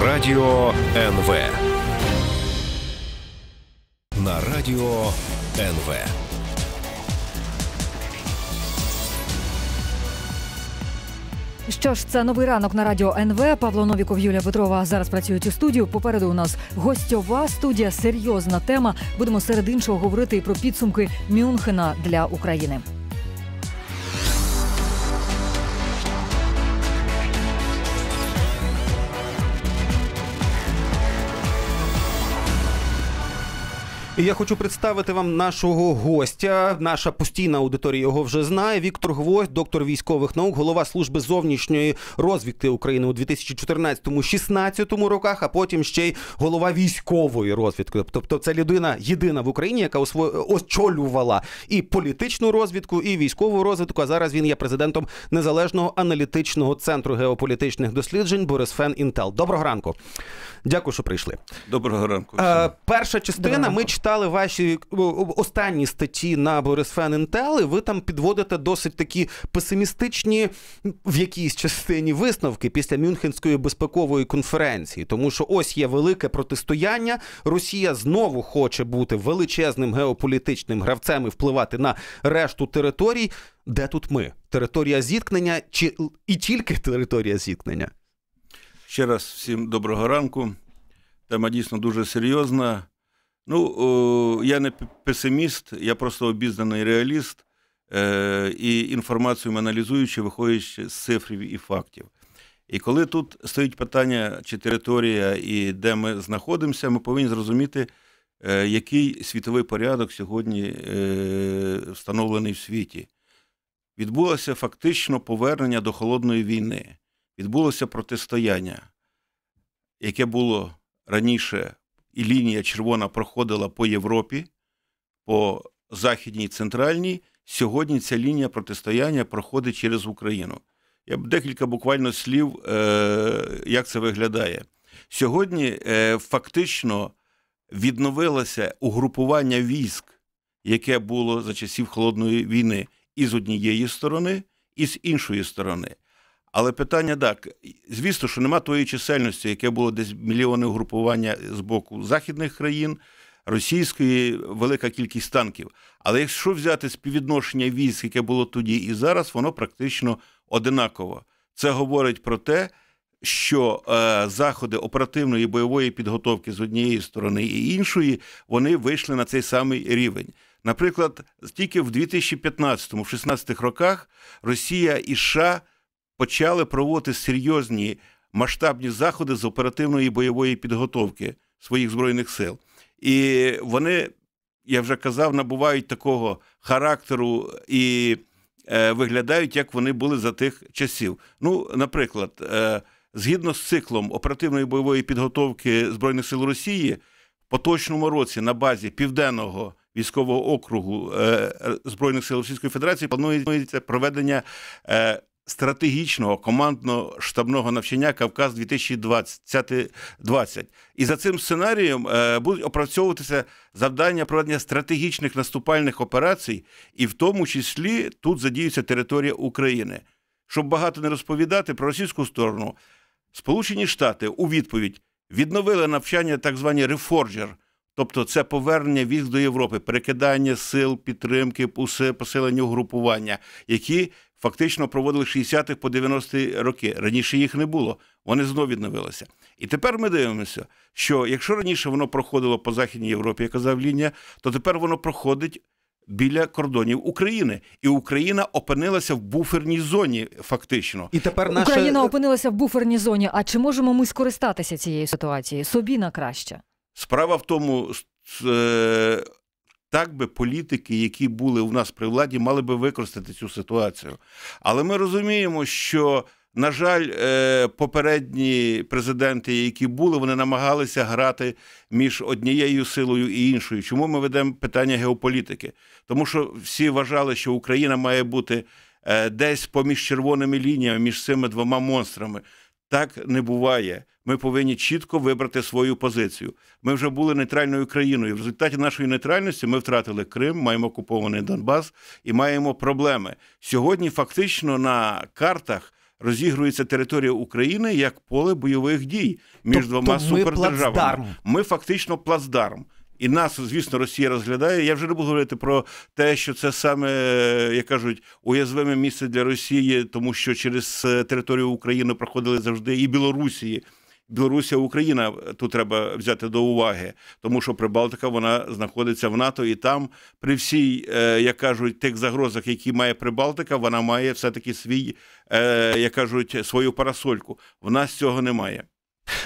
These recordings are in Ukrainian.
Радіо НВ. На Радіо НВ. Що ж, це новий ранок на радіо НВ. Павло Новіков, Юлія Петрова зараз працюють у студію. Попереду у нас гостьова студія. Серйозна тема. Будемо серед іншого говорити і про підсумки Мюнхена для України. Я хочу представити вам нашого гостя. Наша постійна аудиторія його вже знає. Віктор Гвоздь, доктор військових наук, голова служби зовнішньої розвідки України у 2014-16 роках. А потім ще й голова військової розвідки. Тобто, це людина єдина в Україні, яка очолювала і політичну розвідку, і військову розвідку. А зараз він є президентом незалежного аналітичного центру геополітичних досліджень Борис Фен Інтел. Доброго ранку. Дякую, що прийшли. Доброго ранку. Е, перша частина. Доброго. Ми читали ваші останні статті на Борисфен Інтел, ви там підводите досить такі песимістичні в якійсь частині висновки після Мюнхенської безпекової конференції, тому що ось є велике протистояння. Росія знову хоче бути величезним геополітичним гравцем і впливати на решту територій. Де тут ми? Територія зіткнення чи і тільки територія зіткнення? Ще раз всім доброго ранку. Тема дійсно дуже серйозна. Ну, я не песиміст, я просто обізнаний реаліст е, і інформацію аналізуючи, виходячи з цифрів і фактів. І коли тут стоїть питання, чи територія і де ми знаходимося, ми повинні зрозуміти, е, який світовий порядок сьогодні е, встановлений в світі. Відбулося фактично повернення до холодної війни, відбулося протистояння, яке було раніше і лінія червона проходила по Європі, по Західній центральній. Сьогодні ця лінія протистояння проходить через Україну. Я б декілька буквально слів, е, як це виглядає. Сьогодні е, фактично відновилося угрупування військ, яке було за часів холодної війни, і з однієї сторони, і з іншої сторони. Але питання так, звісно, що нема тої чисельності, яке було десь мільйони угрупування з боку західних країн, російської велика кількість танків. Але якщо взяти співвідношення військ, яке було тоді і зараз, воно практично одинаково. Це говорить про те, що е, заходи оперативної бойової підготовки з однієї сторони і іншої, вони вийшли на цей самий рівень. Наприклад, тільки в 2015-16 роках Росія і США почали проводити серйозні масштабні заходи з оперативної бойової підготовки своїх збройних сил. І вони, я вже казав, набувають такого характеру і е, виглядають, як вони були за тих часів. Ну, наприклад, е, згідно з циклом оперативної бойової підготовки збройних сил Росії, в поточному році на базі південного військового округу е, збройних сил Російської Федерації планується проведення. Е, стратегічного командно штабного навчання Кавказ 2020 І за цим сценарієм е, будуть опрацьовуватися завдання проведення стратегічних наступальних операцій, і в тому числі тут задіюється територія України. Щоб багато не розповідати про російську сторону, Сполучені Штати у відповідь відновили навчання так звані рефорджер. Тобто це повернення військ до Європи, перекидання сил, підтримки, посилення угрупування, які фактично проводили 60-х по 90-ті роки. Раніше їх не було, вони знову відновилися. І тепер ми дивимося, що якщо раніше воно проходило по Західній Європі, я казав лінія, то тепер воно проходить. Біля кордонів України і Україна опинилася в буферній зоні, фактично, і тепер наша... Україна опинилася в буферній зоні. А чи можемо ми скористатися цією ситуацією собі на краще? Справа в тому, е, так би політики, які були у нас при владі, мали би використати цю ситуацію. Але ми розуміємо, що, на жаль, е, попередні президенти, які були, вони намагалися грати між однією силою і іншою. Чому ми ведемо питання геополітики? Тому що всі вважали, що Україна має бути е, десь поміж червоними лініями, між цими двома монстрами. Так не буває. Ми повинні чітко вибрати свою позицію. Ми вже були нейтральною країною. В результаті нашої нейтральності ми втратили Крим, маємо окупований Донбас і маємо проблеми. Сьогодні фактично на картах розігрується територія України як поле бойових дій між тобто двома ми супердержавами. Плацдарм. Ми фактично плацдарм. І нас, звісно, Росія розглядає. Я вже не буду говорити про те, що це саме, як кажуть, уязвиме місце для Росії, тому що через е, територію України проходили завжди і Білорусії. Білорусі Україна тут треба взяти до уваги, тому що Прибалтика вона знаходиться в НАТО, і там, при всій, е, як кажуть, тих загрозах, які має Прибалтика, вона має все таки свій, е, як кажуть, свою парасольку. В нас цього немає.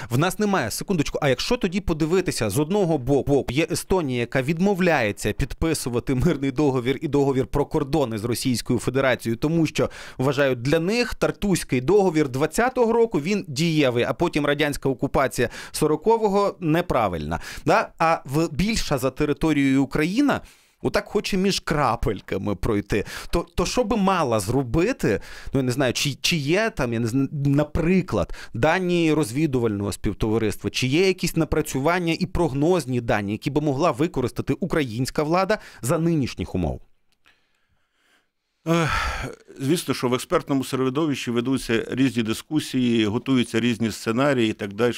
В нас немає секундочку. А якщо тоді подивитися з одного боку, є Естонія, яка відмовляється підписувати мирний договір і договір про кордони з Російською Федерацією, тому що вважають для них тартуський договір 20-го року він дієвий, а потім радянська окупація 40-го неправильна. Да? А в більша за територією Україна. Отак хоче між крапельками пройти. То то що би мала зробити? Ну я не знаю, чи чи є там, я не знаю, наприклад, дані розвідувального співтовариства, чи є якісь напрацювання і прогнозні дані, які би могла використати українська влада за нинішніх умов? Звісно, що в експертному середовищі ведуться різні дискусії, готуються різні сценарії і так далі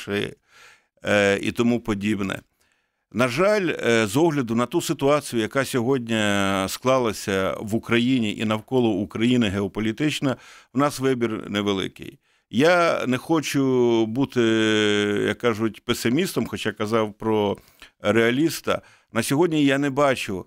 е, і тому подібне. На жаль, е, з огляду на ту ситуацію, яка сьогодні е, склалася в Україні і навколо України геополітична, у нас вибір невеликий. Я не хочу бути, як кажуть, песимістом, хоча казав про реаліста. На сьогодні я не бачу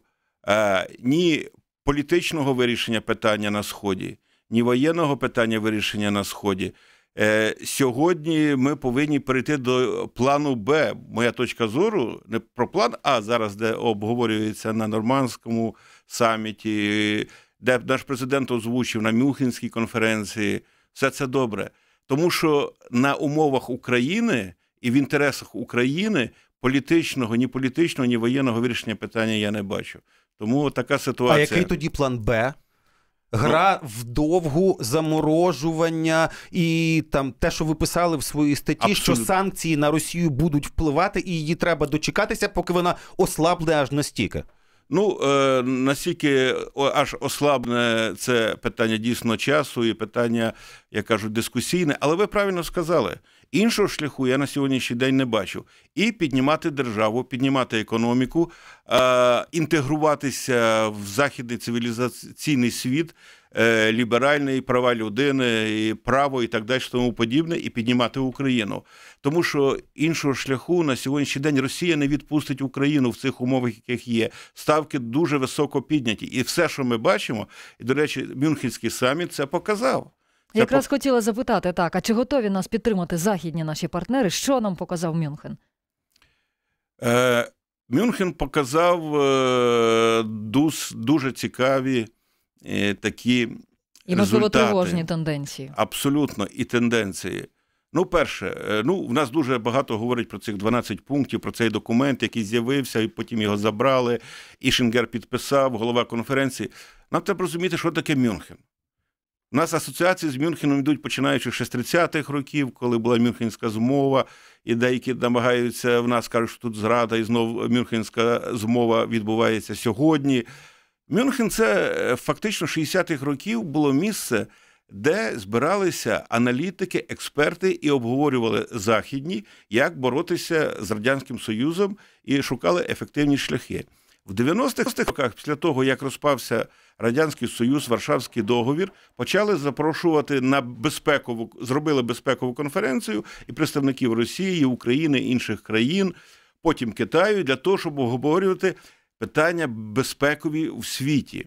е, ні політичного вирішення питання на сході, ні воєнного питання вирішення на сході. Е, сьогодні ми повинні перейти до плану Б. Моя точка зору не про план А зараз, де обговорюється на нормандському саміті, де наш президент озвучив на Мюнхенській конференції. Все це добре. Тому що на умовах України і в інтересах України політичного, ні політичного, ні воєнного вирішення питання я не бачу. Тому така ситуація. А який тоді план Б? Гра ну. в довгу заморожування і там те, що ви писали в своїй статті, Абсолютно. що санкції на Росію будуть впливати, і її треба дочекатися, поки вона ослабне аж настільки. Ну е, настільки аж ослабне це питання дійсно часу і питання, я кажу, дискусійне. Але ви правильно сказали. Іншого шляху я на сьогоднішній день не бачу. І піднімати державу, піднімати економіку, е, інтегруватися в західний цивілізаційний світ, е, ліберальний, права людини, і право і так далі, тому подібне, і піднімати Україну. Тому що іншого шляху на сьогоднішній день Росія не відпустить Україну в цих умовах, яких є. Ставки дуже високо підняті. І все, що ми бачимо, і до речі, Мюнхенський саміт це показав. Я Якраз хотіла запитати так, а чи готові нас підтримати західні наші партнери? Що нам показав Мюнхен? Е, Мюнхен показав е, дус, дуже цікаві е, такі. І, можливо, тривожні тенденції. Абсолютно, і тенденції. Ну, перше, е, ну, в нас дуже багато говорить про цих 12 пунктів, про цей документ, який з'явився, і потім його забрали. Ішенгер підписав, голова конференції. Нам треба розуміти, що таке Мюнхен. У нас асоціації з Мюнхеном йдуть починаючи ще з 30-х років, коли була Мюнхенська змова, і деякі намагаються в нас кажуть, що тут зрада, і знову Мюнхенська змова відбувається сьогодні. Мюнхен це е, фактично 60-х років було місце, де збиралися аналітики, експерти і обговорювали західні, як боротися з радянським союзом і шукали ефективні шляхи. В 90-х роках, після того, як розпався Радянський Союз, Варшавський договір, почали запрошувати на безпекову, зробили безпекову конференцію і представників Росії, України, інших країн, потім Китаю, для того, щоб обговорювати питання безпекові в світі.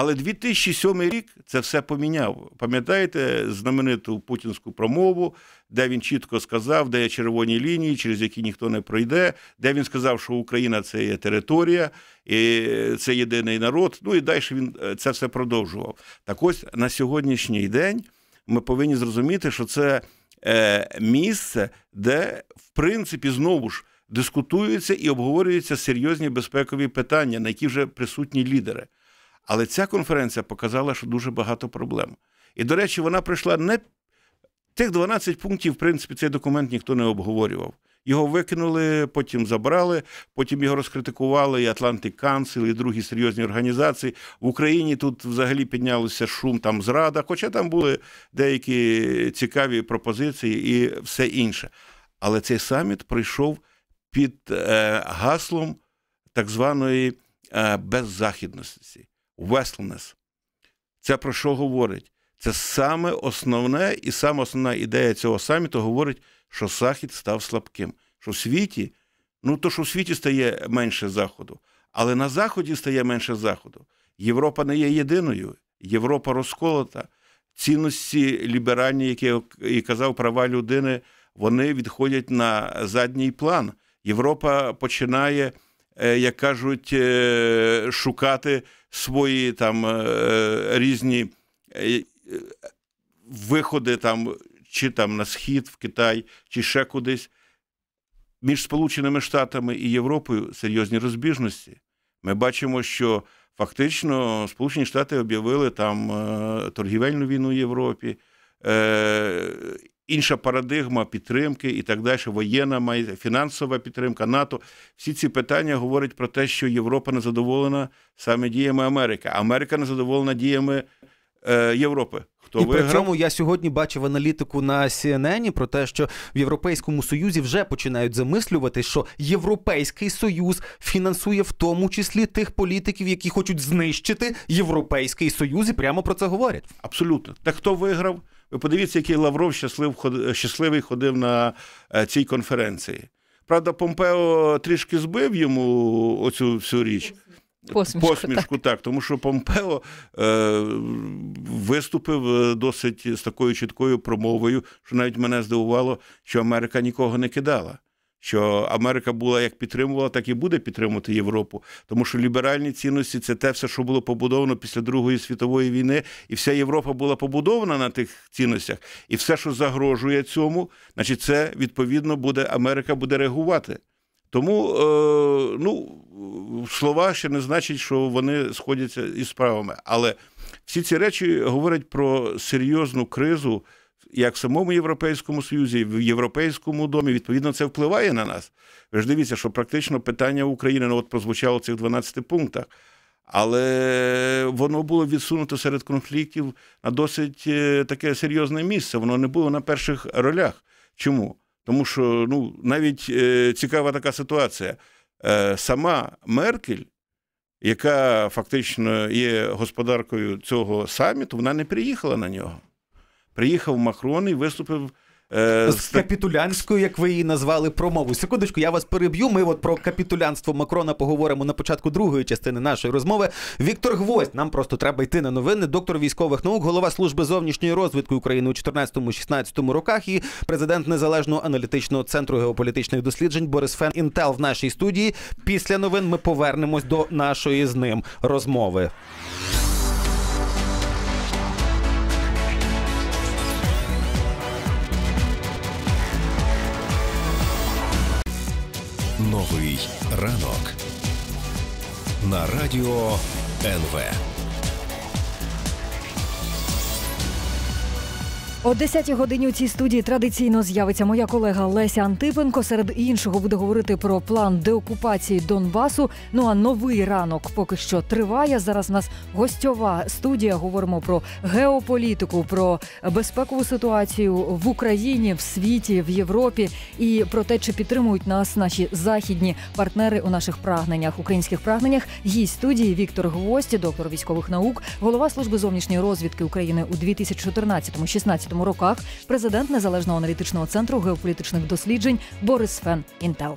Але 2007 рік це все поміняв. Пам'ятаєте знамениту путінську промову, де він чітко сказав, де є червоні лінії, через які ніхто не пройде, де він сказав, що Україна це є територія, і це єдиний народ. Ну і далі він е, це все продовжував. Так ось на сьогоднішній день ми повинні зрозуміти, що це е, місце, де в принципі знову ж дискутуються і обговорюються серйозні безпекові питання, на які вже присутні лідери. Але ця конференція показала, що дуже багато проблем. І, до речі, вона прийшла не тих 12 пунктів, в принципі, цей документ ніхто не обговорював. Його викинули, потім забрали, потім його розкритикували і Атлантик Канцел, і другі серйозні організації. В Україні тут взагалі піднялося шум там зрада, хоча там були деякі цікаві пропозиції і все інше. Але цей саміт прийшов під е, гаслом так званої е, беззахідності. Westleness. Це про що говорить? Це саме основне і саме основна ідея цього саміту говорить, що Захід став слабким. Що в світі, ну то що в світі стає менше заходу, але на Заході стає менше заходу. Європа не є єдиною, Європа розколота. Цінності ліберальні, які я і казав права людини, вони відходять на задній план. Європа починає, е, як кажуть, е, шукати свої там е, е, різні е, виходи там, чи там на схід в Китай, чи ще кудись. Між Сполученими Штатами і Європою серйозні розбіжності. Ми бачимо, що фактично Сполучені Штати об'явили там торгівельну війну в Європі інша парадигма підтримки і так далі, воєнна, фінансова підтримка НАТО. Всі ці питання говорять про те, що Європа не задоволена саме діями Америки. Америка не задоволена діями е, Європи. Хто і виграв? при цьому я сьогодні бачив аналітику на CNN про те, що в Європейському Союзі вже починають замислювати, що Європейський Союз фінансує в тому числі тих політиків, які хочуть знищити Європейський Союз, і прямо про це говорять. Абсолютно, та хто виграв? Ви подивіться, який Лавров щаслив щасливий ходив на е, цій конференції. Правда, Помпео трішки збив йому оцю всю річ. Посмішку, Посмішку так. так, тому що Помпео е, виступив е, досить з такою чіткою промовою, що навіть мене здивувало, що Америка нікого не кидала що Америка була як підтримувала, так і буде підтримувати Європу, тому що ліберальні цінності це те все, що було побудовано після Другої світової війни, і вся Європа була побудована на тих цінностях, і все, що загрожує цьому, значить, це відповідно буде Америка буде реагувати. Тому е, ну, слова ще не значить, що вони сходяться із справами. Але всі ці речі говорять про серйозну кризу як в самому Європейському Союзі, в Європейському домі. Відповідно, це впливає на нас. Ви ж дивіться, що практично питання України ну от прозвучало в цих 12 пунктах. Але воно було відсунуто серед конфліктів на досить е, таке серйозне місце. Воно не було на перших ролях. Чому? Тому що ну, навіть е, цікава така ситуація. Е, Сама Меркель, яка фактично є господаркою цього саміту, вона не приїхала на нього приїхав Макрон і виступив. Е, з капітулянською, як ви її назвали, промову. Секундочку, я вас переб'ю. Ми от про капітулянство Макрона поговоримо на початку другої частини нашої розмови. Віктор Гвоздь, нам просто треба йти на новини. Доктор військових наук, голова служби зовнішньої розвитки України у 2014-2016 роках і президент незалежного аналітичного центру геополітичних досліджень Борис Фен Інтел в нашій студії. Після новин ми повернемось до нашої з ним розмови. Новий ранок на радіо НВ. О 10-й годині у цій студії традиційно з'явиться моя колега Леся Антипенко. Серед іншого буде говорити про план деокупації Донбасу. Ну а новий ранок поки що триває. Зараз у нас гостьова студія. Говоримо про геополітику, про безпекову ситуацію в Україні, в світі, в Європі і про те, чи підтримують нас наші західні партнери у наших прагненнях, українських прагненнях. Гість студії Віктор Гвоздь, доктор військових наук, голова служби зовнішньої розвідки України у 2014 16 2015 роках президент незалежного аналітичного центру геополітичних досліджень Борис Фен Інтел.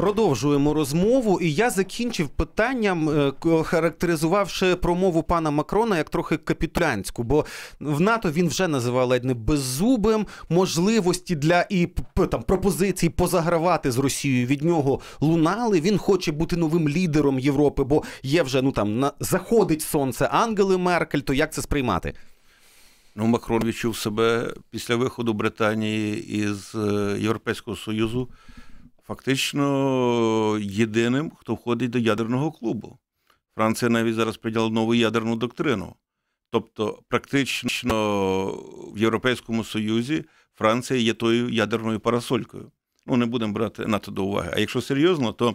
Продовжуємо розмову, і я закінчив питанням, е, характеризувавши промову пана Макрона як трохи капітулянську, бо в НАТО він вже називав ледь не беззубим можливості для і там пропозицій позагравати з Росією від нього лунали. Він хоче бути новим лідером Європи, бо є вже ну там на заходить сонце Ангели Меркель. То як це сприймати? Ну, Макрон відчув себе після виходу Британії із е, Європейського Союзу фактично єдиним, хто входить до ядерного клубу. Франція навіть зараз прийняла нову ядерну доктрину. Тобто, практично в Європейському Союзі Франція є тою ядерною парасолькою. Ну, не будемо брати НАТО до уваги. А якщо серйозно, то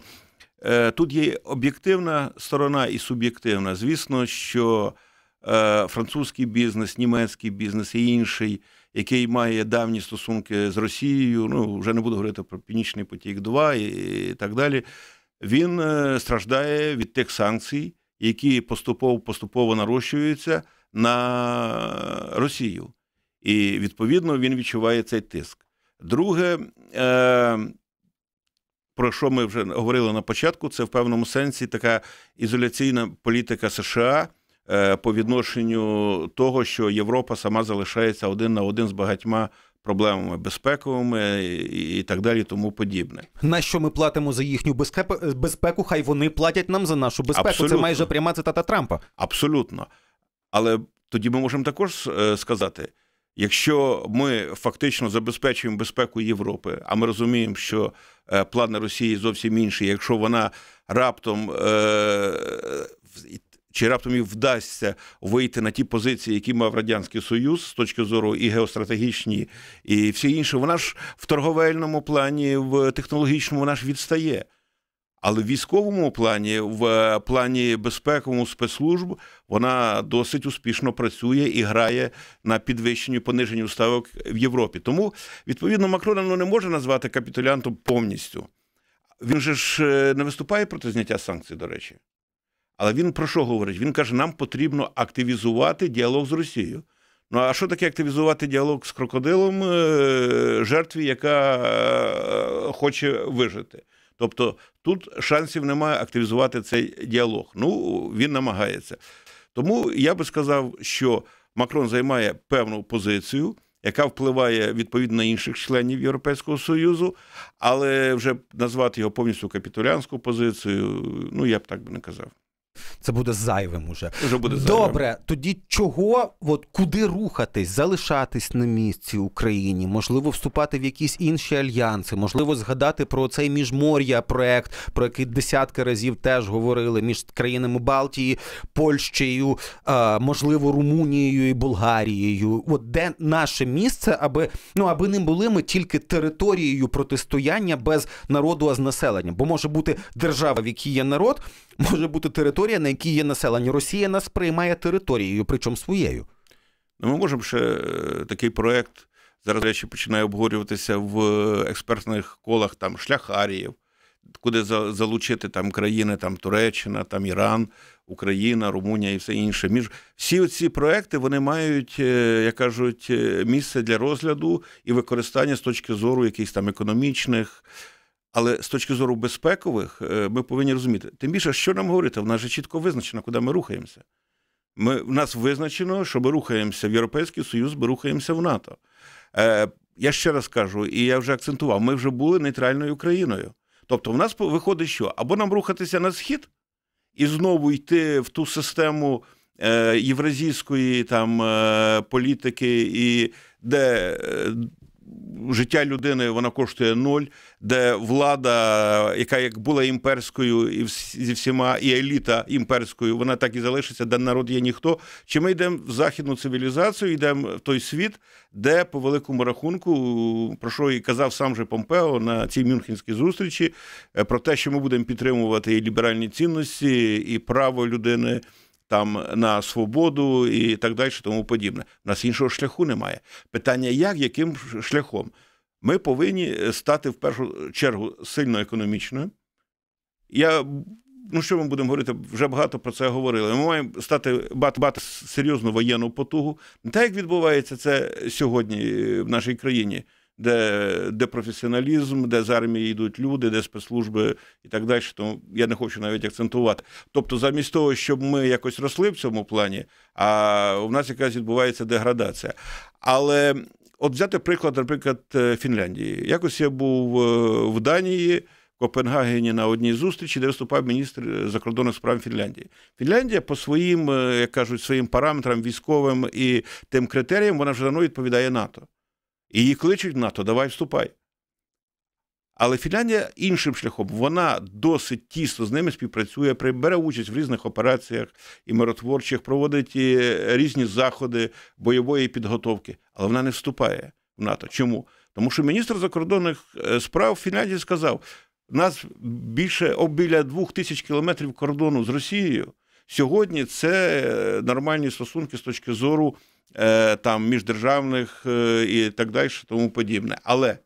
е, тут є об'єктивна сторона і суб'єктивна. Звісно, що е, французький бізнес, німецький бізнес і інший який має давні стосунки з Росією, ну вже не буду говорити про Північний потік, 2 і так далі. Він е, страждає від тих санкцій, які поступово поступово нарощуються на Росію. І відповідно він відчуває цей тиск. Друге, е, про що ми вже говорили на початку, це в певному сенсі така ізоляційна політика США. Е, по відношенню того, що Європа сама залишається один на один з багатьма. Проблемами безпековими і так далі, тому подібне. На що ми платимо за їхню безпеку? Хай вони платять нам за нашу безпеку. Абсолютно. Це майже пряма цитата Трампа. Абсолютно. Але тоді ми можемо також е, сказати: якщо ми фактично забезпечуємо безпеку Європи, а ми розуміємо, що е, плани Росії зовсім інші, якщо вона раптом чи раптом і вдасться вийти на ті позиції, які мав радянський союз з точки зору і геостратегічні, і всі інші, вона ж в торговельному плані, в технологічному вона ж відстає. Але в військовому плані, в е, плані безпековому спецслужб, вона досить успішно працює і грає на підвищенню пониженню ставок в Європі. Тому відповідно Макрона ну, не може назвати капітулянтом повністю. Він же ж е, не виступає проти зняття санкцій, до речі. Але він про що говорить? Він каже, нам потрібно активізувати діалог з Росією. Ну а що таке активізувати діалог з крокодилом е, жертві, яка е, хоче вижити? Тобто тут шансів немає активізувати цей діалог. Ну він намагається. Тому я би сказав, що Макрон займає певну позицію. Яка впливає відповідно на інших членів Європейського союзу, але вже назвати його повністю капітулянську позицію, ну я б так би не казав. Це буде зайвим уже. Уже буде зайвим. Добре, тоді чого, от куди рухатись, залишатись на місці Україні, можливо, вступати в якісь інші альянси, можливо, згадати про цей міжмор'я проект, про який десятки разів теж говорили між країнами Балтії, Польщею, е, можливо, Румунією і Болгарією. От де наше місце, аби ну аби не були ми тільки територією протистояння без народу, а з населенням, бо може бути держава, в якій є народ може бути територія, на якій є населення. Росія нас приймає територією, причому своєю. Ну, Ми можемо ще е, такий проект зараз речі починає обговорюватися в е, експертних колах там шляхаріїв, куди залучити там країни, там Туреччина, там Іран, Україна, Румунія і все інше. Між всі ці проекти вони мають, е, як кажуть, місце для розгляду і використання з точки зору якихось там економічних. Але з точки зору безпекових, е, ми повинні розуміти, тим більше, що нам говорити, в нас же чітко визначено, куди ми рухаємося. Ми, В нас визначено, що ми рухаємося в Європейський Союз, ми рухаємося в НАТО. Е, Я ще раз кажу, і я вже акцентував: ми вже були нейтральною країною. Тобто, в нас виходить, що або нам рухатися на схід і знову йти в ту систему е, євразійської там, е, політики, і де е, життя людини воно коштує нуль, де влада, яка як була імперською, і зі всіма, і еліта імперською, вона так і залишиться, де народ є ніхто. Чи ми йдемо в західну цивілізацію, йдемо в той світ, де по великому рахунку, про що і казав сам же Помпео на цій мюнхенській зустрічі, е, про те, що ми будемо підтримувати і ліберальні цінності, і право людини там на свободу і так далі, тому подібне. У нас іншого шляху немає. Питання, як, яким шляхом? Ми повинні е, стати в першу чергу сильно економічною. Я ну що ми будемо говорити? Вже багато про це говорили. Ми маємо стати бати, бати серйозну воєнну потугу. Не так як відбувається це сьогодні е, в нашій країні де де професіоналізм, де з армії йдуть люди, де спецслужби і так далі. Тому я не хочу навіть акцентувати. Тобто, замість того, щоб ми якось росли в цьому плані, а у нас якась відбувається деградація. Але от взяти приклад, наприклад, е, Фінляндії. Якось я був е, в Данії. Копенгагені на одній зустрічі, де виступав міністр е, закордонних справ Фінляндії. Фінляндія по своїм, як кажуть, своїм параметрам, військовим і тим критеріям вона вже давно відповідає НАТО. І її кличуть в НАТО, давай вступай. Але Фінляндія іншим шляхом, вона досить тісно з ними співпрацює, бере участь в різних операціях і миротворчих, проводить е, різні заходи бойової підготовки, але вона не вступає в НАТО. Чому? Тому що міністр закордонних е, справ Фінляндії сказав: нас більше біля двох тисяч кілометрів кордону з Росією сьогодні це е, нормальні стосунки з точки зору. Е, там міждержавних е, і так далі, тому подібне. Але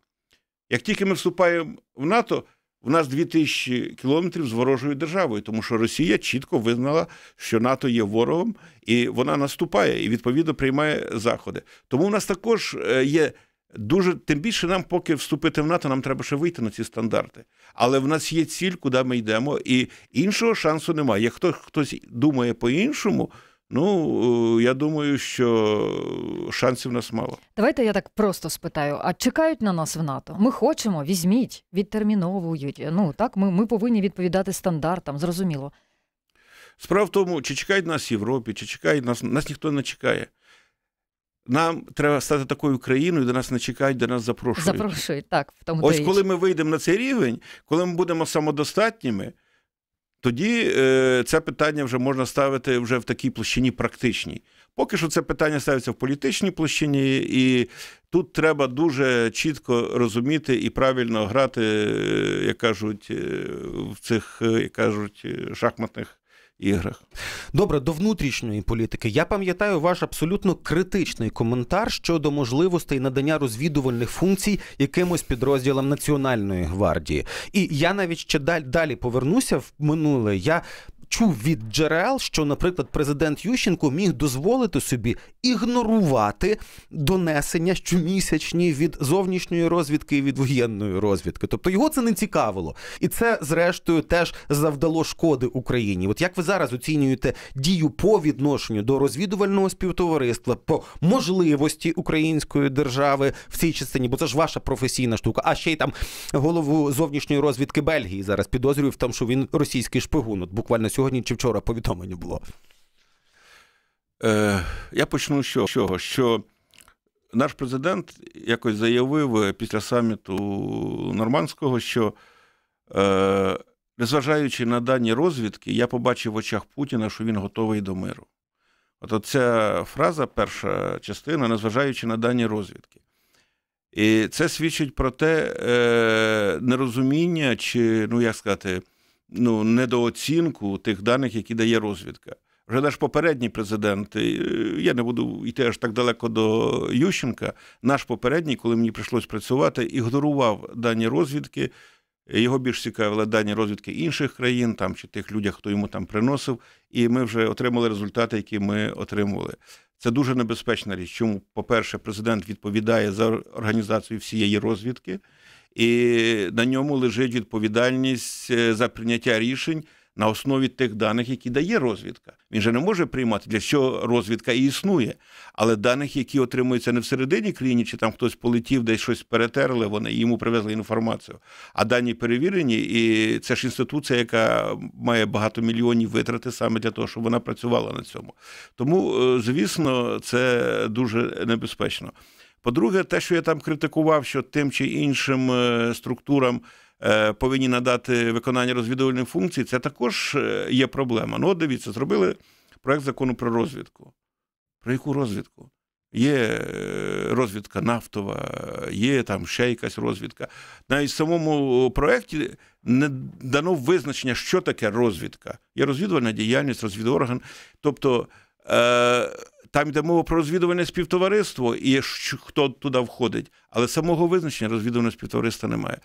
як тільки ми вступаємо в НАТО, в нас 2000 кілометрів з ворожою державою, тому що Росія чітко визнала, що НАТО є ворогом, і вона наступає і відповідно приймає заходи. Тому в нас також е, є. Дуже тим більше нам, поки вступити в НАТО, нам треба ще вийти на ці стандарти. Але в нас є ціль, куди ми йдемо, і іншого шансу немає. Як хто хтось думає по-іншому, Ну, е, я думаю, що шансів нас мало. Давайте я так просто спитаю: а чекають на нас в НАТО? Ми хочемо, візьміть, відтерміновують. Ну так, ми ми повинні відповідати стандартам, зрозуміло. Справа в тому, чи чекають нас в Європі, чи чекають нас, нас ніхто не чекає. Нам треба стати такою країною, де нас не чекають, де нас запрошують. Запрошують, так. В тому Ось коли ми вийдемо на цей рівень, коли ми будемо самодостатніми тоді е, це питання вже можна ставити вже в такій площині практичній. Поки що це питання ставиться в політичній площині, і тут треба дуже чітко розуміти і правильно грати, е, як кажуть, е, в цих е, як кажуть шахматних іграх. Добре, до внутрішньої політики. Я пам'ятаю ваш абсолютно критичний коментар щодо можливостей надання розвідувальних функцій якимось підрозділам Національної гвардії. І я навіть ще далі повернуся в минуле. Я чув від джерел, що, наприклад, президент Ющенко міг дозволити собі ігнорувати донесення щомісячні від зовнішньої розвідки і від воєнної розвідки. Тобто його це не цікавило, і це, зрештою, теж завдало шкоди Україні. От як ви зараз оцінюєте дію по відношенню до розвідувального співтовариства, по можливості української держави в цій частині, бо це ж ваша професійна штука, а ще й там голову зовнішньої розвідки Бельгії зараз підозрюю в тому, що він російський шпигун. От буквально сьогодні сьогодні чи вчора повідомлення було? Е, Я почну з чого? Що наш президент якось заявив е, після саміту Нормандського, що, е, незважаючи на дані розвідки, я побачив в очах Путіна, що він готовий до миру. От ця фраза, перша частина, незважаючи на дані розвідки. І це свідчить про те е, нерозуміння, чи, ну як сказати, ну, недооцінку тих даних, які дає розвідка. Вже наш попередній президент, е, я не буду йти аж так далеко до Ющенка. Наш попередній, коли мені прийшлось працювати, ігнорував дані розвідки. Його більш цікавили дані розвідки інших країн, там чи тих людях, хто йому там приносив, і ми вже отримали результати, які ми отримували. Це дуже небезпечна річ. Чому, по-перше, президент відповідає за організацію всієї розвідки і на ньому лежить відповідальність е, за прийняття рішень. На основі тих даних, які дає розвідка, він же не може приймати для чого розвідка і існує. Але даних, які отримуються не всередині країни, чи там хтось полетів, десь щось перетерли, вони йому привезли інформацію. А дані перевірені, і це ж інституція, яка має багато мільйонів витрати саме для того, щоб вона працювала на цьому. Тому, е, звісно, це дуже небезпечно. По-друге, те, що я там критикував, що тим чи іншим е, структурам е, повинні надати виконання розвідувальних функцій, це також е, є проблема. Ну, от дивіться, зробили проект закону про розвідку. Про яку розвідку? Є розвідка нафтова, є там ще якась розвідка. Навіть в самому проєкті не дано визначення, що таке розвідка. Є розвідувальна діяльність, розвідорган. Тобто там йде мова про розвідувальне співтовариство і хто туди входить, але самого визначення розвідувального співтовариства немає.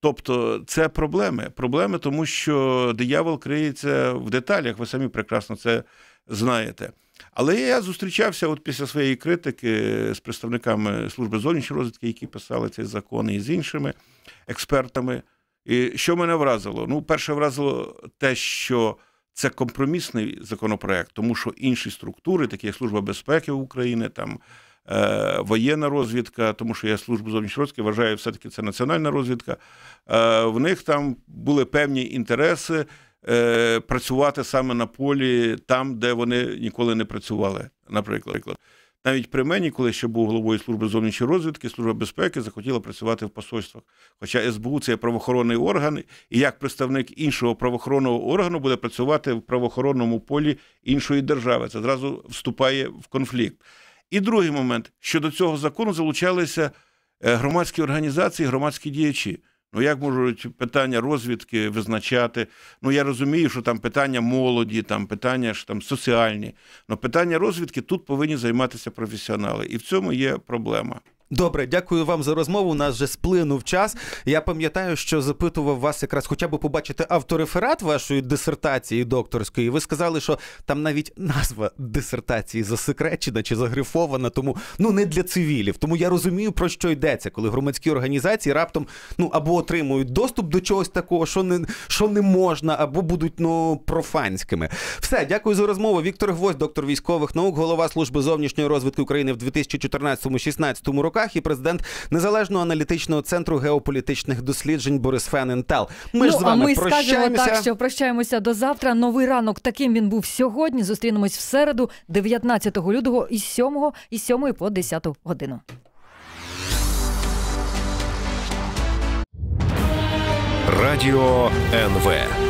Тобто це проблеми. Проблеми, тому що диявол криється в деталях, ви самі прекрасно це знаєте. Але я зустрічався от після своєї критики з представниками служби зовнішньої розвідки, які писали цей закон, і з іншими експертами. І що мене вразило? Ну, перше вразило те, що це компромісний законопроект, тому що інші структури, такі як Служба безпеки України, там е, воєнна розвідка, тому що я службу зовнішньої розвідки вважаю, все-таки це національна розвідка. Е, В них там були певні інтереси е, працювати саме на полі там, де вони ніколи не працювали, наприклад. Навіть при мені, коли ще був головою служби зовнішньої розвідки, служба безпеки захотіла працювати в посольствах. Хоча СБУ це правоохоронний орган, і як представник іншого правоохоронного органу буде працювати в правоохоронному полі іншої держави. Це одразу вступає в конфлікт. І другий момент: що до цього закону залучалися е, громадські організації, громадські діячі. Ну, як можуть питання розвідки визначати? Ну, я розумію, що там питання молоді, там питання ж там соціальні. але питання розвідки тут повинні займатися професіонали. І в цьому є проблема. Добре, дякую вам за розмову. У нас вже сплинув час. Я пам'ятаю, що запитував вас якраз хоча б побачити автореферат вашої дисертації докторської. Ви сказали, що там навіть назва дисертації засекречена чи загрифована, тому ну не для цивілів. Тому я розумію, про що йдеться, коли громадські організації раптом ну або отримують доступ до чогось такого, що не що не можна, або будуть ну профанськими. Все, дякую за розмову. Віктор Гвоздь, доктор військових наук, голова служби зовнішньої розвитки України в 2014-16 роках руках і президент незалежного аналітичного центру геополітичних досліджень Борис Фенентал. Ми ну, ж з вами а ми прощаємося. так, що прощаємося до завтра. Новий ранок таким він був сьогодні. Зустрінемось в середу, 19 лютого, із 7 із 7 по 10 годину. Радіо НВ